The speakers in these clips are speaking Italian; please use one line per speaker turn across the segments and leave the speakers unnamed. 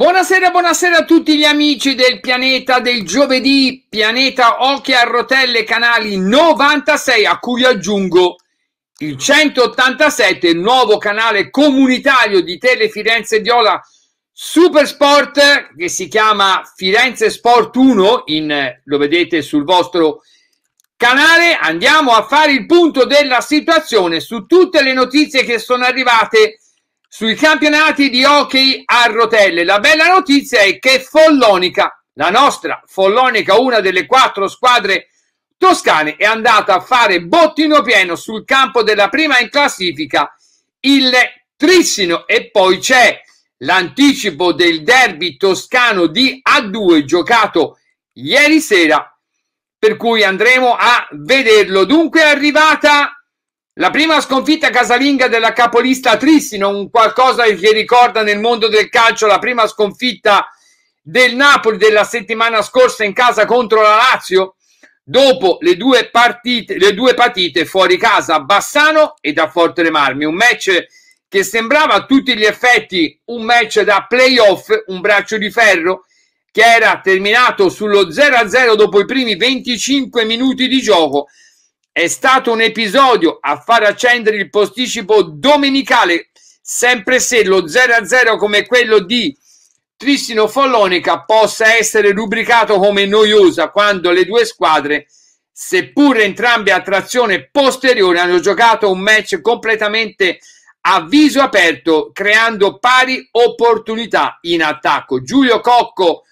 Buonasera, buonasera a tutti gli amici del pianeta del giovedì, pianeta Occhi a Rotelle, canali 96, a cui aggiungo il 187, nuovo canale comunitario di Tele Firenze Viola Super Sport, che si chiama Firenze Sport 1, in, lo vedete sul vostro canale. Andiamo a fare il punto della situazione su tutte le notizie che sono arrivate sui campionati di hockey a rotelle. La bella notizia è che Follonica, la nostra Follonica, una delle quattro squadre toscane, è andata a fare bottino pieno sul campo della prima in classifica, il Trissino. E poi c'è l'anticipo del derby toscano di A2 giocato ieri sera, per cui andremo a vederlo. Dunque è arrivata la prima sconfitta casalinga della capolista Trissino, un qualcosa che ricorda nel mondo del calcio la prima sconfitta del Napoli della settimana scorsa in casa contro la Lazio, dopo le due, partite, le due partite fuori casa a Bassano e da Forte Remarmi, un match che sembrava a tutti gli effetti un match da playoff, un braccio di ferro che era terminato sullo 0-0 dopo i primi 25 minuti di gioco è stato un episodio a far accendere il posticipo domenicale, sempre se lo 0-0 come quello di Tristino Follonica possa essere rubricato come noiosa quando le due squadre, seppur entrambe a trazione posteriore, hanno giocato un match completamente a viso aperto, creando pari opportunità in attacco. Giulio Cocco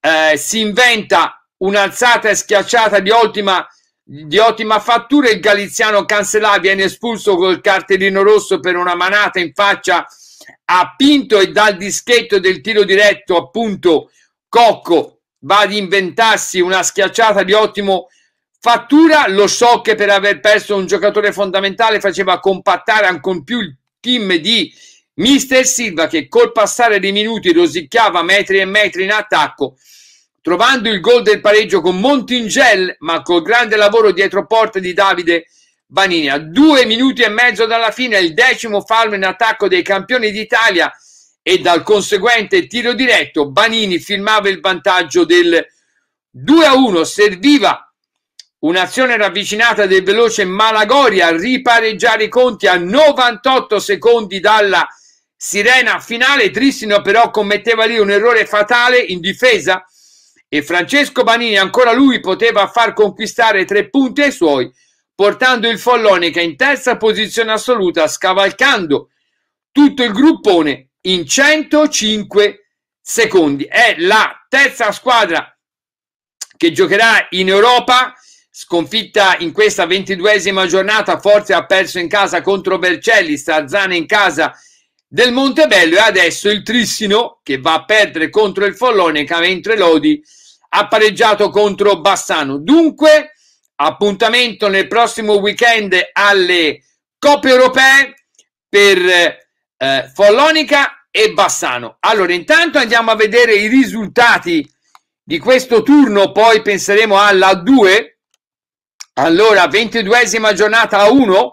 eh, si inventa un'alzata e schiacciata di ottima di ottima fattura il galiziano Cancelà viene espulso col cartellino rosso per una manata in faccia a Pinto e dal dischetto del tiro diretto appunto Cocco va ad inventarsi una schiacciata di ottimo fattura lo so che per aver perso un giocatore fondamentale faceva compattare ancora più il team di Mister Silva che col passare dei minuti rosicchiava metri e metri in attacco trovando il gol del pareggio con Montingel, ma col grande lavoro dietro porta di Davide Vanini. A due minuti e mezzo dalla fine, il decimo fallo in attacco dei campioni d'Italia e dal conseguente tiro diretto, Banini filmava il vantaggio del 2-1. Serviva un'azione ravvicinata del veloce Malagoria a ripareggiare i conti a 98 secondi dalla sirena finale. Tristino però commetteva lì un errore fatale in difesa e Francesco Banini ancora lui poteva far conquistare tre punti ai suoi portando il Follonica in terza posizione assoluta scavalcando tutto il gruppone in 105 secondi. È la terza squadra che giocherà in Europa, sconfitta in questa ventiduesima giornata, Forza ha perso in casa contro Vercelli, Stazzana in casa del Montebello e adesso il Trissino che va a perdere contro il Follonica mentre Lodi ha pareggiato contro Bassano. Dunque, appuntamento nel prossimo weekend alle Coppe Europee per eh, Follonica e Bassano. Allora, intanto andiamo a vedere i risultati di questo turno, poi penseremo alla 2. Allora, 22esima giornata a 1.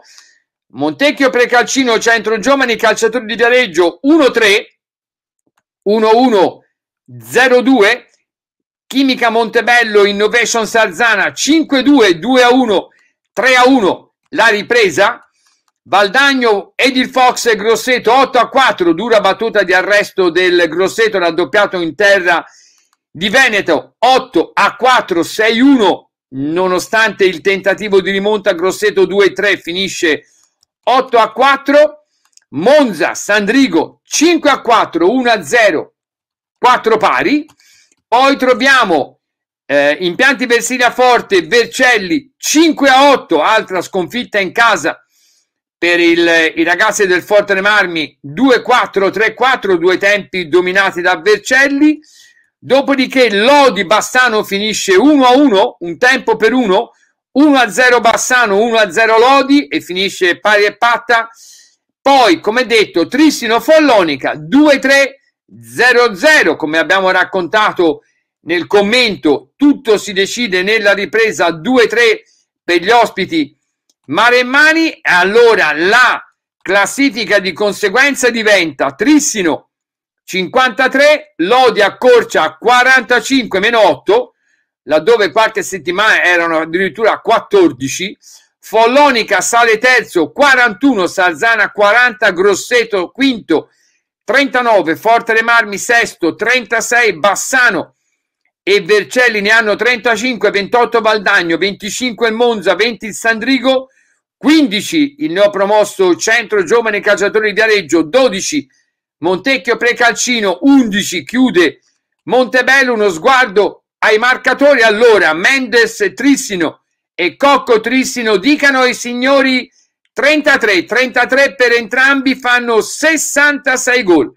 Montecchio Precalcino, Centro Giovani, calciatori di Viareggio 1-3, 1-1, 0-2, Chimica Montebello, Innovation Salzana 5-2, 2-1, 3-1 la ripresa. Valdagno, Edil Fox e Grosseto 8-4, dura battuta di arresto del Grosseto raddoppiato in terra di Veneto 8-4, 6-1, nonostante il tentativo di rimonta Grosseto 2-3 finisce 8-4. Monza, Sandrigo 5-4, 1-0, 4 pari. Poi troviamo eh, impianti Versilia Forte, Vercelli 5 a 8, altra sconfitta in casa per il, i ragazzi del Forte Marmi 2-4-3-4, due tempi dominati da Vercelli. Dopodiché Lodi Bassano finisce 1 a 1, un tempo per uno, 1 a 0 Bassano, 1 a 0 Lodi e finisce pari e patta. Poi, come detto, Trissino Follonica 2 3 0-0, come abbiamo raccontato nel commento, tutto si decide nella ripresa 2-3 per gli ospiti maremmani. Allora la classifica di conseguenza diventa Trissino 53, Lodi accorcia 45 8, laddove qualche settimana erano addirittura 14. Follonica sale terzo 41, Salzana 40, Grosseto quinto 39 Forte dei Marmi sesto, 36 Bassano e Vercelli ne hanno 35, 28 Valdagno, 25 Monza, 20 Sandrigo, 15 il neopromosso Centro Giovane Calciatori di Viareggio, 12 Montecchio Precalcino, 11 chiude Montebello, uno sguardo ai marcatori allora, Mendes Trissino e Cocco Trissino, dicano ai signori 33, 33 per entrambi fanno 66 gol.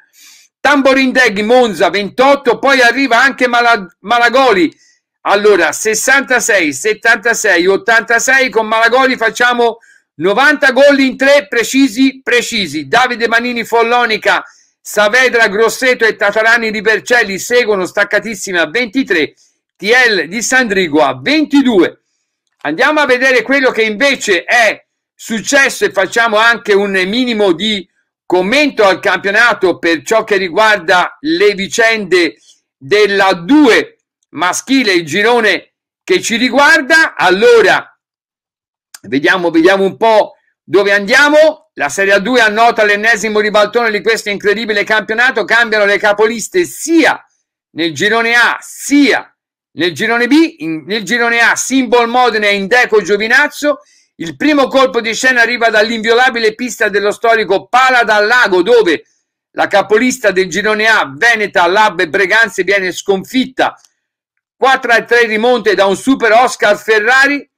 Tamborindeghi, Monza 28, poi arriva anche Malagoli. Allora 66, 76, 86 con Malagoli facciamo 90 gol in tre precisi, precisi. Davide Manini Follonica, Saavedra Grosseto e Tatarani di Percelli seguono staccatissimi a 23, TL di Sandrigo a 22. Andiamo a vedere quello che invece è successo e facciamo anche un minimo di commento al campionato per ciò che riguarda le vicende della 2 maschile, il girone che ci riguarda. Allora, vediamo, vediamo un po' dove andiamo. La Serie 2 annota l'ennesimo ribaltone di questo incredibile campionato. Cambiano le capoliste sia nel girone A sia nel girone B. In, nel girone A, Simbol Modena e deco Giovinazzo il primo colpo di scena arriva dall'inviolabile pista dello storico Pala dal Lago, dove la capolista del girone A, Veneta, Lab e Breganze, viene sconfitta 4 a 3 rimonte da un super Oscar Ferrari.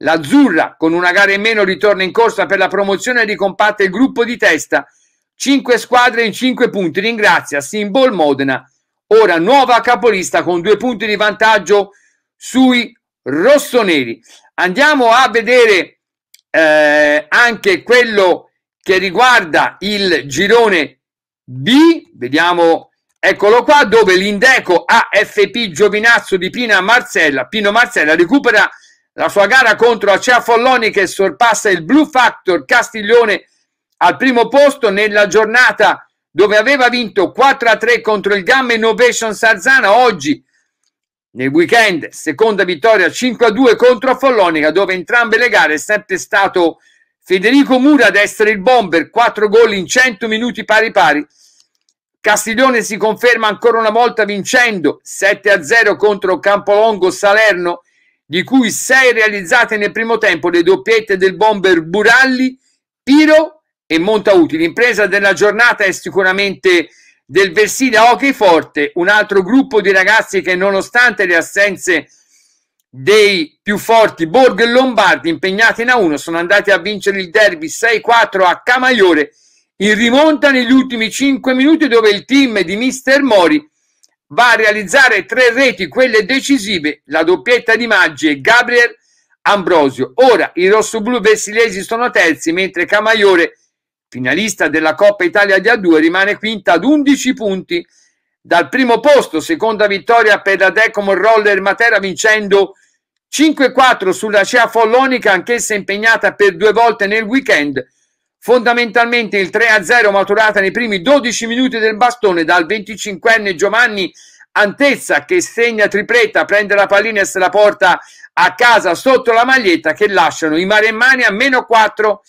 L'Azzurra, con una gara in meno, ritorna in corsa per la promozione e ricompatta il gruppo di testa. 5 squadre in 5 punti. Ringrazia Simbol Modena, ora nuova capolista con due punti di vantaggio sui rossoneri. Andiamo a vedere eh, anche quello che riguarda il girone B, vediamo, eccolo qua, dove l'Indeco AFP Giovinazzo di Pina Marcella, Pino Marcella recupera la sua gara contro Acea Folloni che sorpassa il Blue Factor Castiglione al primo posto nella giornata dove aveva vinto 4-3 contro il Gamma Innovation Sarzana, oggi nel weekend, seconda vittoria 5-2 contro Follonica, dove entrambe le gare è sempre stato Federico Mura ad essere il bomber, 4 gol in 100 minuti pari pari. Castiglione si conferma ancora una volta vincendo 7-0 contro Campolongo Salerno, di cui 6 realizzate nel primo tempo le doppiette del bomber Buralli, Piro e Montautili. L'impresa della giornata è sicuramente del Versilia Hockey Forte, un altro gruppo di ragazzi che nonostante le assenze dei più forti Borgo e Lombardi impegnati in A1 sono andati a vincere il derby 6-4 a Camaiore in rimonta negli ultimi 5 minuti dove il team di Mister Mori va a realizzare tre reti, quelle decisive, la doppietta di Maggi e Gabriel Ambrosio. Ora i rossoblù versilesi sono terzi mentre Camaiore è finalista della Coppa Italia di A2, rimane quinta ad 11 punti dal primo posto, seconda vittoria per la Decom Roller Matera vincendo 5-4 sulla CEA Follonica, anch'essa impegnata per due volte nel weekend. Fondamentalmente il 3-0 maturata nei primi 12 minuti del bastone dal 25enne Giovanni Antezza che segna tripletta, prende la pallina e se la porta a casa sotto la maglietta che lasciano i maremmani a meno 4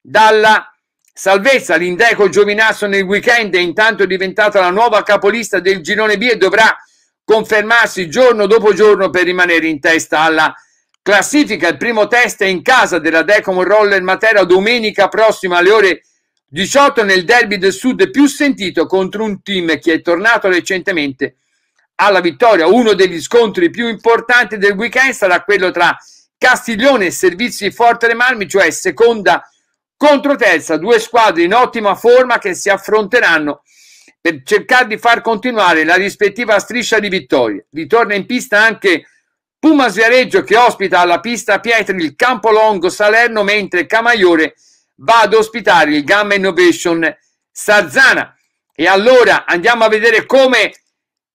dalla Salvezza l'Indeco Giovinazzo nel weekend è intanto diventata la nuova capolista del girone B e dovrà confermarsi giorno dopo giorno per rimanere in testa alla classifica. Il primo test è in casa della Decom Roller Matera domenica prossima alle ore 18 nel derby del sud più sentito contro un team che è tornato recentemente alla vittoria. Uno degli scontri più importanti del weekend sarà quello tra Castiglione e Servizi Forte dei Marmi, cioè seconda contro terza, due squadre in ottima forma che si affronteranno per cercare di far continuare la rispettiva striscia di vittorie. Ritorna in pista anche Pumas Viareggio che ospita alla pista Pietri il Campolongo Salerno, mentre Camaiore va ad ospitare il Gamma Innovation Sarzana. E allora andiamo a vedere come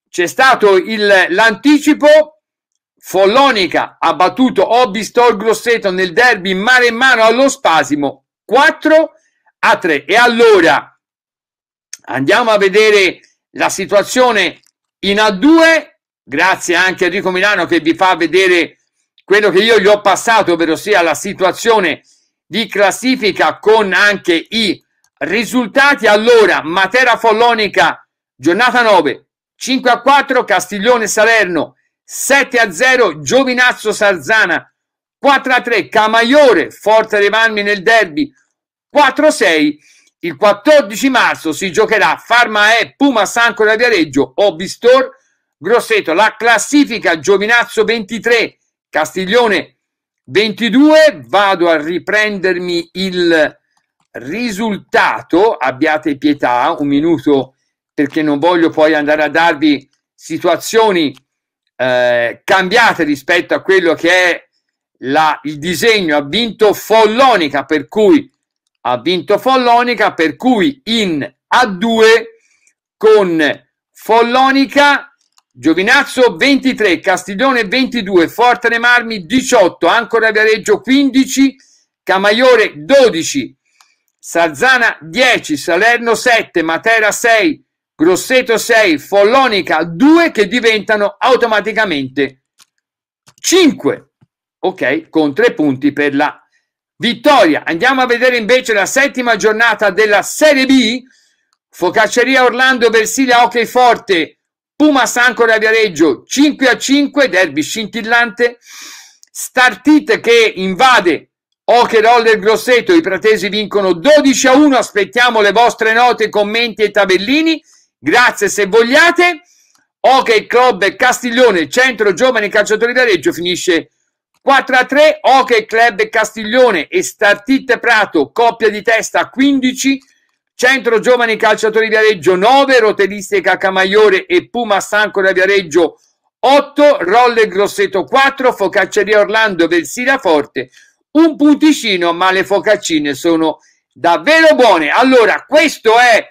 c'è stato il, l'anticipo. Follonica ha battuto Obistor Grosseto nel derby mare in mano allo spasimo 4 a 3. E allora andiamo a vedere la situazione in A2. Grazie anche a Enrico Milano che vi fa vedere quello che io gli ho passato, ovvero sia la situazione di classifica con anche i risultati. Allora, Matera Follonica, giornata 9, 5 a 4, Castiglione Salerno, 7 a 0, Giovinazzo Sarzana, 4 a 3 Camaiore, Forza dei marmi nel derby 4 a 6. Il 14 marzo si giocherà Farma E, Puma Sanco da Viareggio, Obistor, Grosseto. La classifica Giovinazzo 23, Castiglione 22. Vado a riprendermi il risultato. Abbiate pietà, un minuto perché non voglio poi andare a darvi situazioni eh, cambiate rispetto a quello che è la, il disegno ha vinto Follonica, per cui ha vinto Follonica, per cui in A2 con Follonica, Giovinazzo 23, Castiglione 22, Forte dei Marmi 18, Ancora Viareggio 15, Camaiore 12, Sarzana 10, Salerno 7, Matera 6, Grosseto 6, Follonica 2 che diventano automaticamente 5 ok, con tre punti per la vittoria. Andiamo a vedere invece la settima giornata della Serie B. Focacceria Orlando, Versilia, Hockey Forte, Puma Sancora Viareggio, 5 a 5, derby scintillante. Startit che invade Hockey Roller Grosseto, i pratesi vincono 12 a 1, aspettiamo le vostre note, commenti e tabellini. Grazie se vogliate. Hockey Club Castiglione, centro giovani calciatori Viareggio finisce 4 a 3 Hockey Club Castiglione e Startite Prato, coppia di testa 15, Centro Giovani Calciatori Viareggio 9, Rotellistica Cacamaiore e Puma Stanco da Viareggio 8, Rolle Grosseto 4, Focacceria Orlando Versira Forte, un punticino ma le focaccine sono davvero buone. Allora questo è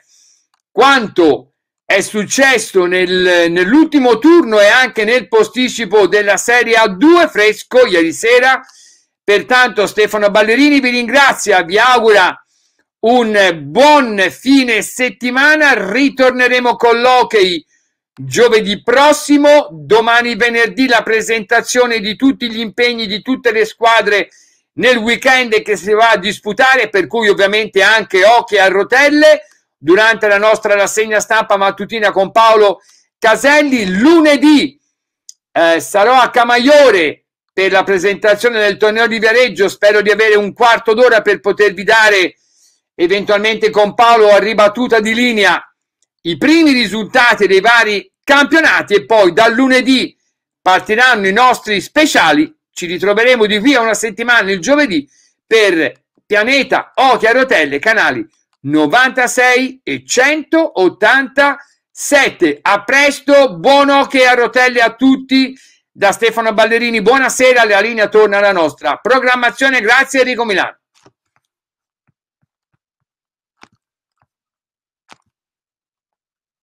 quanto è successo nel, nell'ultimo turno e anche nel posticipo della Serie A2 fresco ieri sera. Pertanto Stefano Ballerini vi ringrazia, vi augura un buon fine settimana. Ritorneremo con l'Hockey giovedì prossimo, domani venerdì la presentazione di tutti gli impegni di tutte le squadre nel weekend che si va a disputare, per cui ovviamente anche Hockey a rotelle durante la nostra rassegna stampa mattutina con Paolo Caselli. Lunedì eh, sarò a Camaiore per la presentazione del torneo di Viareggio. Spero di avere un quarto d'ora per potervi dare eventualmente con Paolo a ribattuta di linea i primi risultati dei vari campionati e poi dal lunedì partiranno i nostri speciali. Ci ritroveremo di qui a una settimana il giovedì per Pianeta, Occhi a Rotelle, canali 96 e 187. A presto, buon occhio a rotelle a tutti da Stefano Ballerini. Buonasera, la linea torna alla nostra programmazione. Grazie Enrico Milano.